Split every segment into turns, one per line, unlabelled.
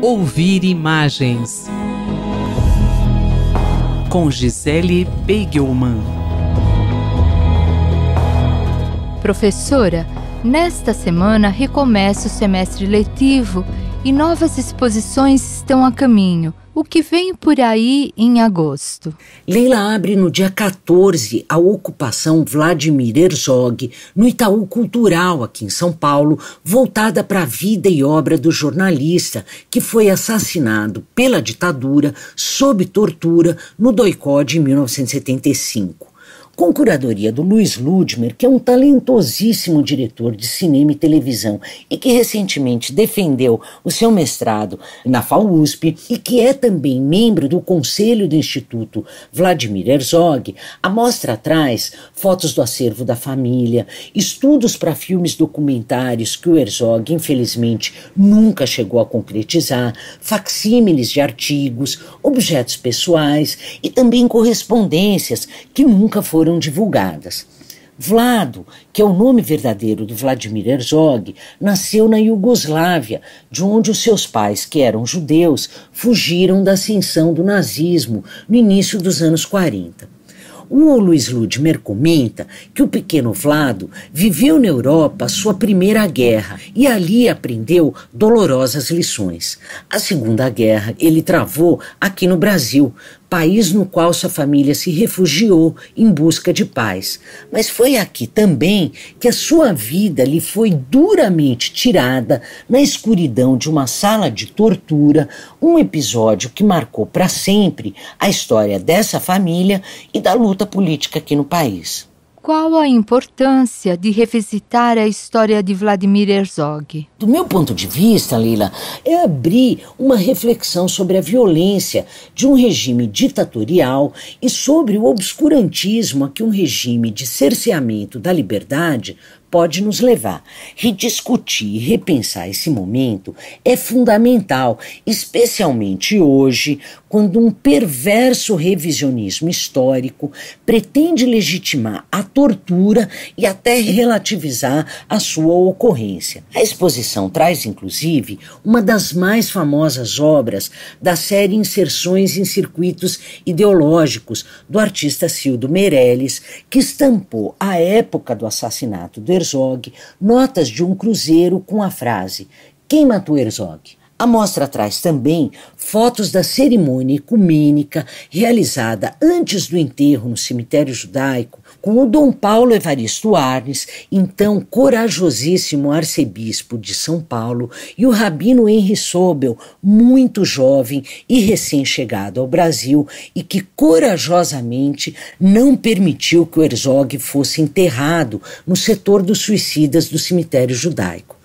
Ouvir Imagens com Gisele Beigelman.
Professora, nesta semana recomeça o semestre letivo e novas exposições estão a caminho o que vem por aí em agosto. Leila abre no dia
14 a ocupação Vladimir Herzog no Itaú Cultural, aqui em São Paulo, voltada para a vida e obra do jornalista que foi assassinado pela ditadura sob tortura no Doicó em 1975 com curadoria do Luiz Ludmer, que é um talentosíssimo diretor de cinema e televisão e que recentemente defendeu o seu mestrado na FAUSP e que é também membro do conselho do Instituto Vladimir Herzog, a mostra traz fotos do acervo da família, estudos para filmes documentários que o Herzog, infelizmente, nunca chegou a concretizar, facsímiles de artigos, objetos pessoais e também correspondências que nunca foram foram divulgadas. Vlado, que é o nome verdadeiro do Vladimir Herzog, nasceu na Iugoslávia, de onde os seus pais, que eram judeus, fugiram da ascensão do nazismo no início dos anos 40. O Luiz Ludmer comenta que o pequeno Vlado viveu na Europa sua primeira guerra e ali aprendeu dolorosas lições. A Segunda Guerra ele travou aqui no Brasil, país no qual sua família se refugiou em busca de paz. Mas foi aqui também que a sua vida lhe foi duramente tirada na escuridão de uma sala de tortura, um episódio que marcou para sempre a história dessa família e da luta política aqui no país.
Qual a importância de revisitar a história de Vladimir Herzog? Do meu
ponto de vista, Lila, é abrir uma reflexão sobre a violência de um regime ditatorial e sobre o obscurantismo a que um regime de cerceamento da liberdade pode nos levar. Rediscutir e repensar esse momento é fundamental, especialmente hoje, quando um perverso revisionismo histórico pretende legitimar a tortura e até relativizar a sua ocorrência. A exposição traz, inclusive, uma das mais famosas obras da série Inserções em Circuitos Ideológicos, do artista Cildo Meirelles, que estampou a época do assassinato do Herzog notas de um cruzeiro com a frase: Quem matou Herzog? A mostra traz também fotos da cerimônia ecumênica realizada antes do enterro no cemitério judaico com o Dom Paulo Evaristo Arnes, então corajosíssimo arcebispo de São Paulo, e o rabino Henri Sobel, muito jovem e recém-chegado ao Brasil e que corajosamente não permitiu que o Herzog fosse enterrado no setor dos suicidas do cemitério judaico.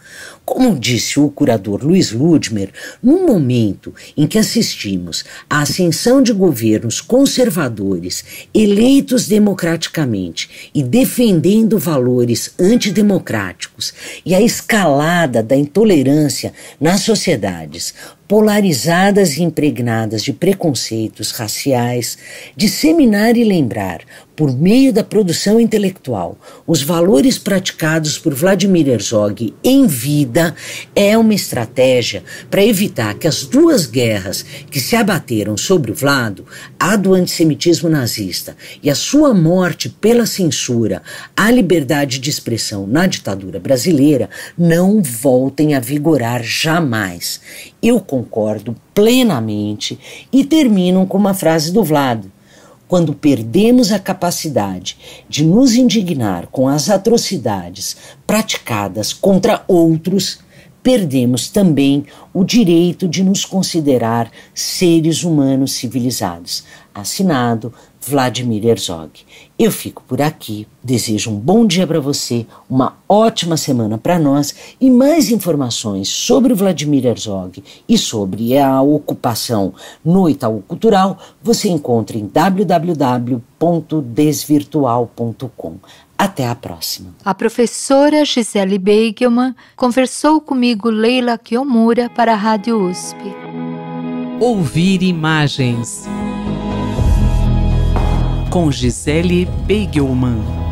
Como disse o curador Luiz Ludmer, no momento em que assistimos à ascensão de governos conservadores eleitos democraticamente e defendendo valores antidemocráticos e a escalada da intolerância nas sociedades polarizadas e impregnadas de preconceitos raciais, disseminar e lembrar por meio da produção intelectual, os valores praticados por Vladimir Herzog em vida é uma estratégia para evitar que as duas guerras que se abateram sobre o Vlado, a do antissemitismo nazista e a sua morte pela censura à liberdade de expressão na ditadura brasileira, não voltem a vigorar jamais. Eu concordo plenamente e termino com uma frase do Vlado quando perdemos a capacidade de nos indignar com as atrocidades praticadas contra outros, perdemos também o direito de nos considerar seres humanos civilizados. Assinado Vladimir Herzog. Eu fico por aqui. Desejo um bom dia para você, uma ótima semana para nós e mais informações sobre o Vladimir Herzog e sobre a ocupação no Itaú Cultural você encontra em www.desvirtual.com. Até a próxima.
A professora Gisele Beigelman conversou comigo Leila Kiyomura para a Rádio USP.
Ouvir imagens com Gisele Beigelman.